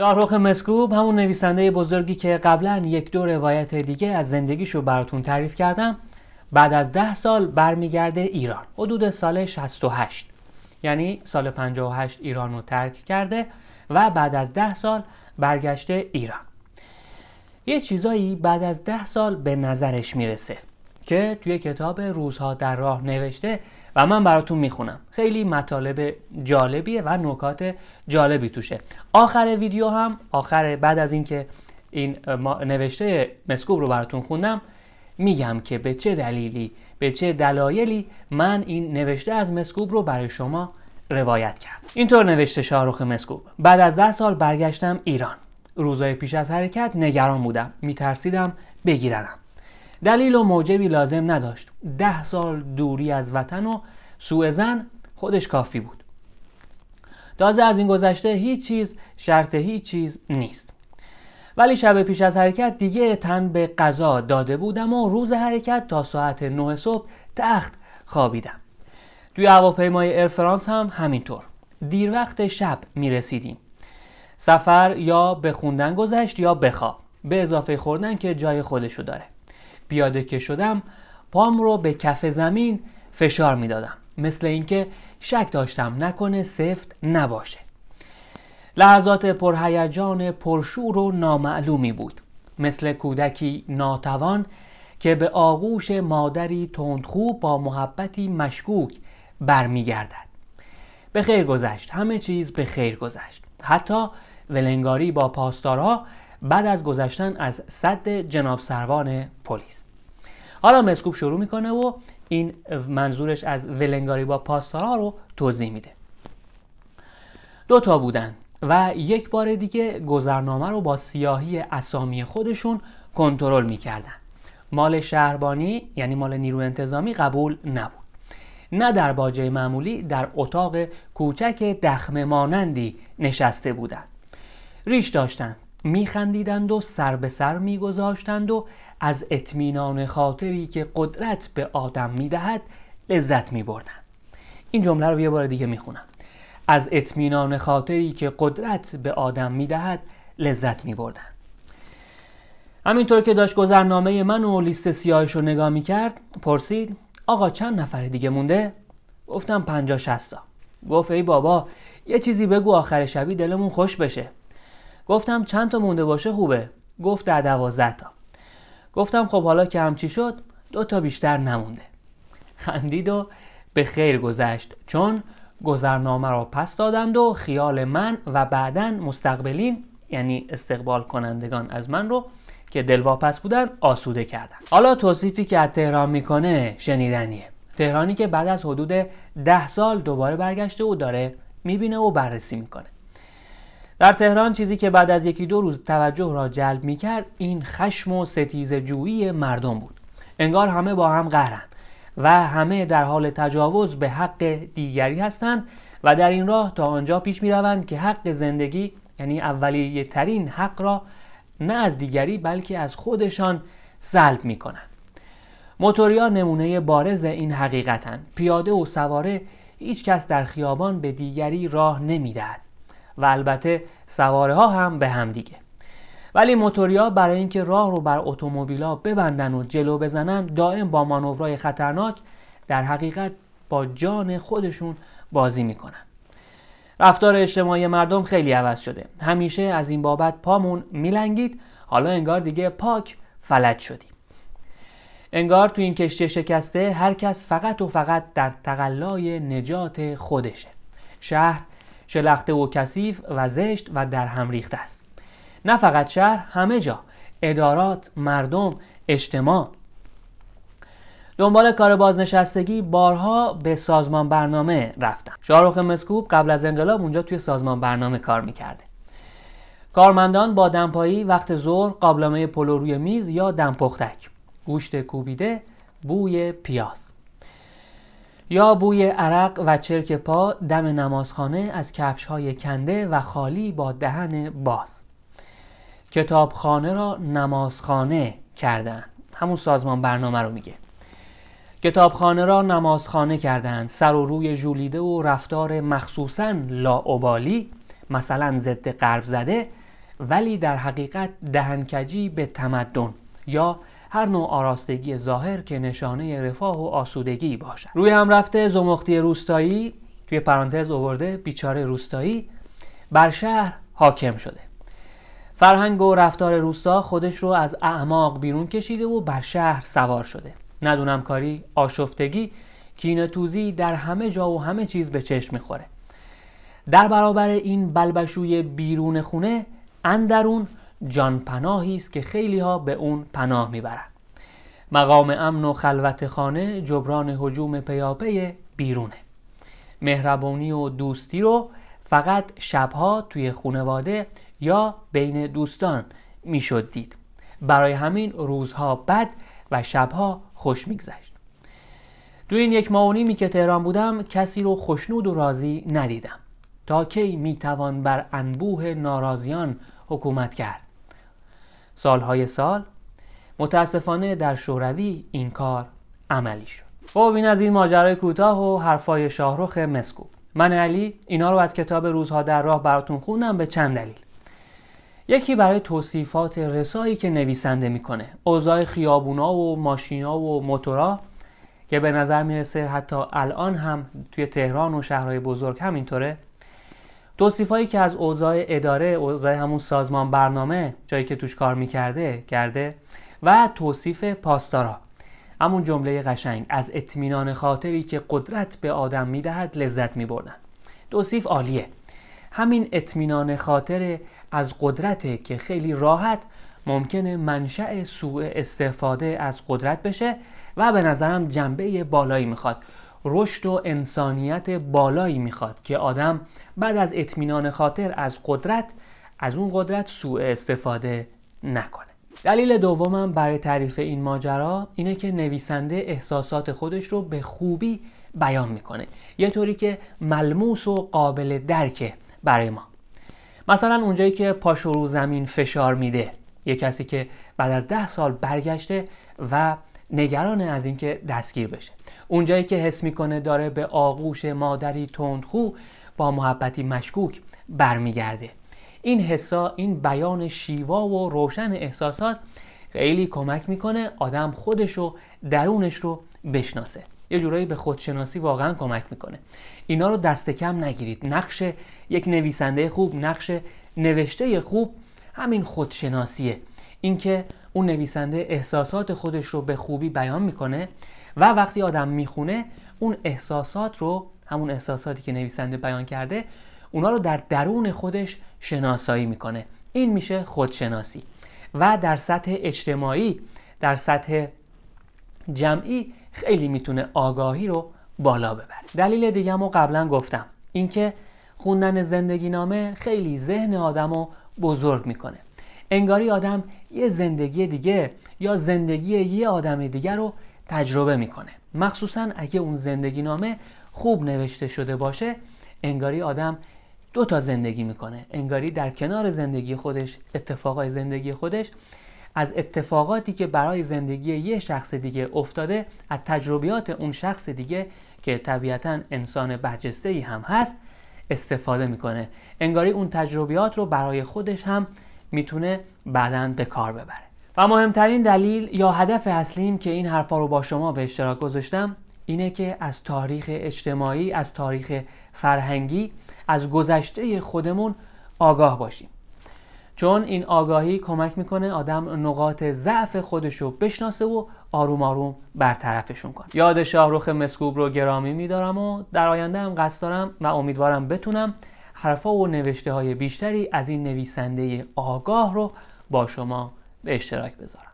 یاروخ مسکوب همون نویسنده بزرگی که قبلا یک دو روایت دیگه از زندگیشو براتون تعریف کردم بعد از ده سال برمیگرده ایران حدود سال 68 یعنی سال 58 ایران رو ترک کرده و بعد از ده سال برگشته ایران یه چیزایی بعد از ده سال به نظرش میرسه که توی کتاب روزها در راه نوشته و من براتون میخونم خیلی مطالب جالبیه و نکات جالبی توشه آخر ویدیو هم آخر بعد از اینکه این نوشته مسکوب رو براتون خوندم میگم که به چه دلیلی به چه دلایلی من این نوشته از مسکوب رو برای شما روایت کرد اینطور نوشته شاروخ مسکوب بعد از ده سال برگشتم ایران روزای پیش از حرکت نگران بودم میترسیدم بگیرنم دلیل و موجبی لازم نداشت ده سال دوری از وطن و سوء زن خودش کافی بود تازه از این گذشته هیچ چیز شرط هیچ چیز نیست ولی شب پیش از حرکت دیگه تن به قضا داده بودم و روز حرکت تا ساعت 9 صبح تخت خوابیدم توی هواپیمای ایرفرانس هم همینطور دیر وقت شب می رسیدیم سفر یا به خوندن گذشت یا بخواب به اضافه خوردن که جای خودشو داره پیاده که شدم پام رو به کف زمین فشار میدادم مثل اینکه شک داشتم نکنه سفت نباشه لحظات پرهیجان پرشور و نامعلومی بود مثل کودکی ناتوان که به آغوش مادری تندخو با محبتی مشکوک برمیگردد به خیر گذشت همه چیز به خیر گذشت حتی ولنگاری با پاسدارها بعد از گذشتن از صد جناب سروان پلیس حالا مسکوب شروع میکنه و این منظورش از ولنگاری با پاسدارا رو توضیح میده دو تا بودن و یک بار دیگه گذرنامه رو با سیاهی اسامی خودشون کنترل میکردن مال شهربانی یعنی مال نیرو انتظامی قبول نبود نه در باجه معمولی در اتاق کوچک دخم مانندی نشسته بودند ریش داشتن میخندیدند و سر به سر میگذاشتند و از اطمینان خاطری که قدرت به آدم میدهد لذت میبردند این جمله رو یه بار دیگه میخونم از اطمینان خاطری که قدرت به آدم میدهد لذت میبردند همینطور که داشت گذرنامه من و لیست سیاهش رو نگاه میکرد پرسید آقا چند نفر دیگه مونده؟ گفتم پنجا شستا گفت ای بابا یه چیزی بگو آخر شبی دلمون خوش بشه گفتم چند تا مونده باشه خوبه گفت در دوازده تا گفتم خب حالا که همچی شد دو تا بیشتر نمونده خندید و به خیر گذشت چون گذرنامه را پس دادند و خیال من و بعدا مستقبلین یعنی استقبال کنندگان از من رو که دلواپس بودن آسوده کردن حالا توصیفی که از تهران میکنه شنیدنیه تهرانی که بعد از حدود ده سال دوباره برگشته و داره میبینه و بررسی میکنه در تهران چیزی که بعد از یکی دو روز توجه را جلب می کرد این خشم و ستیز جویی مردم بود انگار همه با هم قهرن و همه در حال تجاوز به حق دیگری هستند و در این راه تا آنجا پیش می روند که حق زندگی یعنی اولیه ترین حق را نه از دیگری بلکه از خودشان سلب می کنند موتوریا نمونه بارز این حقیقتند پیاده و سواره هیچ کس در خیابان به دیگری راه نمیدهد و البته سواره ها هم به هم دیگه ولی موتوریا برای اینکه راه رو بر اتومبیلا ببندن و جلو بزنن دائم با مانورهای خطرناک در حقیقت با جان خودشون بازی میکنن رفتار اجتماعی مردم خیلی عوض شده همیشه از این بابت پامون میلنگید حالا انگار دیگه پاک فلج شدیم انگار تو این کشتی شکسته هر کس فقط و فقط در تقلای نجات خودشه شهر شلخته و کثیف و زشت و در هم ریخته است نه فقط شهر همه جا ادارات مردم اجتماع دنبال کار بازنشستگی بارها به سازمان برنامه رفتم شاروخ مسکوب قبل از انقلاب اونجا توی سازمان برنامه کار میکرده کارمندان با دمپایی وقت ظهر قابلمه پلو روی میز یا دمپختک گوشت کوبیده بوی پیاز یا بوی عرق و چرک پا دم نمازخانه از کفش های کنده و خالی با دهن باز کتابخانه را نمازخانه کردن همون سازمان برنامه رو میگه کتابخانه را نمازخانه کردند سر و روی ژولیده و رفتار مخصوصا لاعبالی مثلا ضد غرب زده ولی در حقیقت دهنکجی به تمدن یا هر نوع آراستگی ظاهر که نشانه رفاه و آسودگی باشد روی هم رفته زمختی روستایی توی پرانتز اوورده بیچاره روستایی بر شهر حاکم شده فرهنگ و رفتار روستا خودش رو از اعماق بیرون کشیده و بر شهر سوار شده ندونم کاری آشفتگی کینتوزی در همه جا و همه چیز به چشم میخوره در برابر این بلبشوی بیرون خونه اندرون جان پناهی است که خیلی ها به اون پناه میبرند مقام امن و خلوت خانه جبران حجوم پیاپی بیرونه مهربانی و دوستی رو فقط شبها توی خونواده یا بین دوستان میشد دید برای همین روزها بد و شبها خوش میگذشت دو این یک ماه و نیمی که تهران بودم کسی رو خوشنود و راضی ندیدم تا کی میتوان بر انبوه ناراضیان حکومت کرد سالهای سال متاسفانه در شوروی این کار عملی شد خب این از این ماجرای کوتاه و حرفای شاهرخ مسکو من علی اینا رو از کتاب روزها در راه براتون خوندم به چند دلیل یکی برای توصیفات رسایی که نویسنده میکنه اوضاع خیابونا و ماشینا و موتورا که به نظر میرسه حتی الان هم توی تهران و شهرهای بزرگ همینطوره هایی که از اوضاع اداره اوضاع همون سازمان برنامه جایی که توش کار میکرده کرده و توصیف پاسدارا همون جمله قشنگ از اطمینان خاطری که قدرت به آدم میدهد لذت میبردن توصیف عالیه همین اطمینان خاطر از قدرته که خیلی راحت ممکنه منشأ سوء استفاده از قدرت بشه و به نظرم جنبه بالایی میخواد رشد و انسانیت بالایی میخواد که آدم بعد از اطمینان خاطر از قدرت از اون قدرت سوء استفاده نکنه دلیل دومم برای تعریف این ماجرا اینه که نویسنده احساسات خودش رو به خوبی بیان میکنه یه طوری که ملموس و قابل درکه برای ما مثلا اونجایی که پاشو رو زمین فشار میده یه کسی که بعد از ده سال برگشته و نگرانه از اینکه دستگیر بشه اونجایی که حس میکنه داره به آغوش مادری تندخو با محبتی مشکوک برمیگرده این حسا این بیان شیوا و روشن احساسات خیلی کمک میکنه آدم خودش و درونش رو بشناسه یه جورایی به خودشناسی واقعا کمک میکنه اینا رو دست کم نگیرید نقش یک نویسنده خوب نقش نوشته خوب همین خودشناسیه اینکه اون نویسنده احساسات خودش رو به خوبی بیان میکنه و وقتی آدم میخونه اون احساسات رو همون احساساتی که نویسنده بیان کرده اونا رو در درون خودش شناسایی میکنه این میشه خودشناسی و در سطح اجتماعی در سطح جمعی خیلی میتونه آگاهی رو بالا ببره دلیل دیگه رو قبلا گفتم اینکه خوندن زندگی نامه خیلی ذهن آدم رو بزرگ میکنه انگاری آدم یه زندگی دیگه یا زندگی یه آدم دیگه رو تجربه میکنه مخصوصا اگه اون زندگی نامه خوب نوشته شده باشه انگاری آدم دو تا زندگی میکنه انگاری در کنار زندگی خودش اتفاقای زندگی خودش از اتفاقاتی که برای زندگی یه شخص دیگه افتاده از تجربیات اون شخص دیگه که طبیعتا انسان برجسته هم هست استفاده میکنه انگاری اون تجربیات رو برای خودش هم میتونه بعدا به کار ببره و مهمترین دلیل یا هدف اصلیم که این حرفا رو با شما به اشتراک گذاشتم اینه که از تاریخ اجتماعی از تاریخ فرهنگی از گذشته خودمون آگاه باشیم چون این آگاهی کمک میکنه آدم نقاط ضعف خودش رو بشناسه و آروم آروم برطرفشون کنه یاد شاهروخ مسکوب رو گرامی میدارم و در آینده هم قصد دارم و امیدوارم بتونم حرفا و نوشته های بیشتری از این نویسنده آگاه رو با شما به اشتراک بذارم